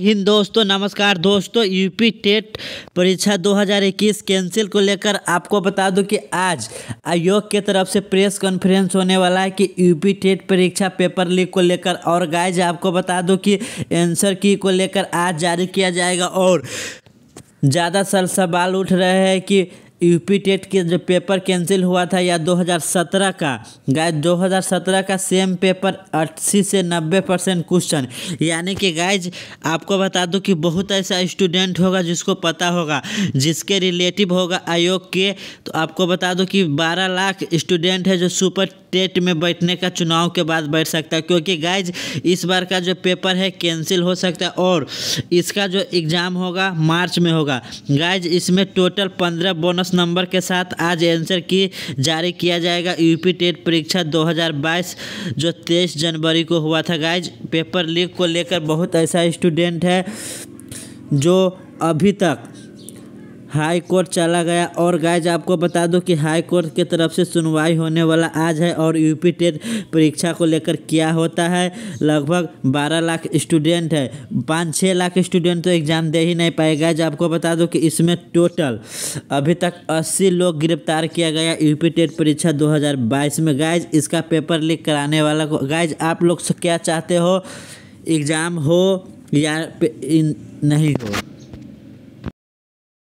हिंद दोस्तों नमस्कार दोस्तों यूपी टेट परीक्षा 2021 कैंसिल को लेकर आपको बता दूं कि आज आयोग के तरफ से प्रेस कॉन्फ्रेंस होने वाला है कि यूपी टेट परीक्षा पेपर लीक को लेकर और गाइज आपको बता दूं कि आंसर की को लेकर आज जारी किया जाएगा और ज़्यादा सर सवाल उठ रहे हैं कि यूपी टेट के जो पेपर कैंसिल हुआ था या 2017 का गाय 2017 का सेम पेपर 80 से 90 परसेंट क्वेश्चन यानी कि गाइज आपको बता दूं कि बहुत ऐसा स्टूडेंट होगा जिसको पता होगा जिसके रिलेटिव होगा आयोग के तो आपको बता दूं कि 12 लाख स्टूडेंट है जो सुपर टेट में बैठने का चुनाव के बाद बैठ सकता है क्योंकि गाइज इस बार का जो पेपर है कैंसिल हो सकता है और इसका जो एग्ज़ाम होगा मार्च में होगा गाइज इसमें टोटल पंद्रह बोनस नंबर के साथ आज आंसर की जारी किया जाएगा यूपी टेट परीक्षा 2022 जो 23 जनवरी को हुआ था गाइज पेपर लीक को लेकर बहुत ऐसा स्टूडेंट है जो अभी तक हाई कोर्ट चला गया और गाइज आपको बता दूं कि हाई कोर्ट की तरफ से सुनवाई होने वाला आज है और यूपी टेट परीक्षा को लेकर क्या होता है लगभग 12 लाख स्टूडेंट है पाँच छः लाख स्टूडेंट तो एग्ज़ाम दे ही नहीं पाए गाइज आपको बता दूं कि इसमें टोटल अभी तक 80 लोग गिरफ्तार किया गया यूपी टेट परीक्षा दो में गाइज इसका पेपर लीक कराने वाला को गाइज आप लोग क्या चाहते हो एग्ज़ाम हो या नहीं हो